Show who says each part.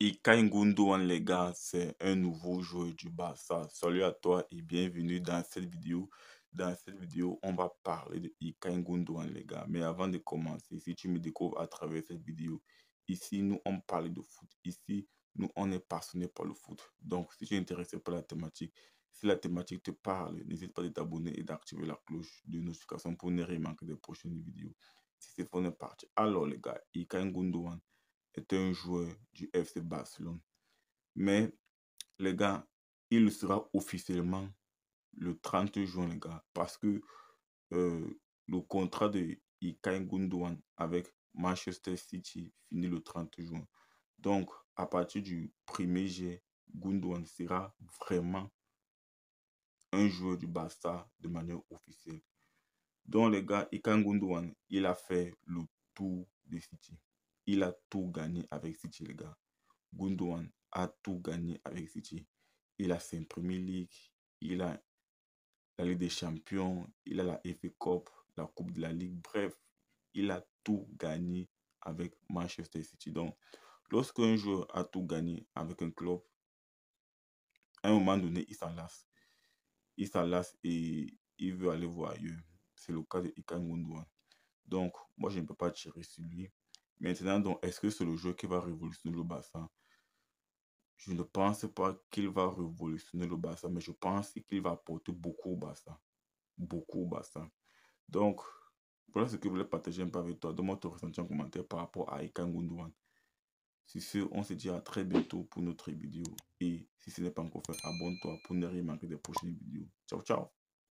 Speaker 1: Ika Ngundoan les gars, c'est un nouveau joueur du Barça. Salut à toi et bienvenue dans cette vidéo. Dans cette vidéo, on va parler de Ika les gars. Mais avant de commencer, si tu me découvres à travers cette vidéo, ici nous on parle de foot. Ici, nous on est passionné par le foot. Donc si tu es intéressé par la thématique, si la thématique te parle, n'hésite pas à t'abonner et d'activer la cloche de notification pour ne rien manquer des prochaines vidéos. Si c'est pour une partie. Alors les gars, Ilkay un joueur du FC Barcelone. Mais les gars, il sera officiellement le 30 juin, les gars, parce que euh, le contrat de Ikay Gundogan avec Manchester City finit le 30 juin. Donc, à partir du premier er juin, sera vraiment un joueur du Barça de manière officielle. Donc, les gars, Ikan Gundogan, il a fait le tour de City il a tout gagné avec City, les gars. Gundogan a tout gagné avec City. Il a fait une Premier League, il a la Ligue des Champions, il a la FA Cup, la Coupe de la Ligue. Bref, il a tout gagné avec Manchester City. Donc, lorsqu'un joueur a tout gagné avec un club, à un moment donné, il s'en lasse. Il s'en lasse et il veut aller voir ailleurs. C'est le cas de Ikan Gundogan. Donc, moi, je ne peux pas tirer sur lui. Maintenant, donc, est-ce que c'est le jeu qui va révolutionner le bassin Je ne pense pas qu'il va révolutionner le bassin, mais je pense qu'il va apporter beaucoup au bassin. Beaucoup au bassin. Donc, voilà ce que je voulais partager un peu avec toi. Donne-moi ton ressenti en commentaire par rapport à Ikan Si Si ce, on se dit à très bientôt pour notre vidéo. Et si ce n'est pas encore fait, abonne-toi pour ne rien manquer des prochaines vidéos. Ciao, ciao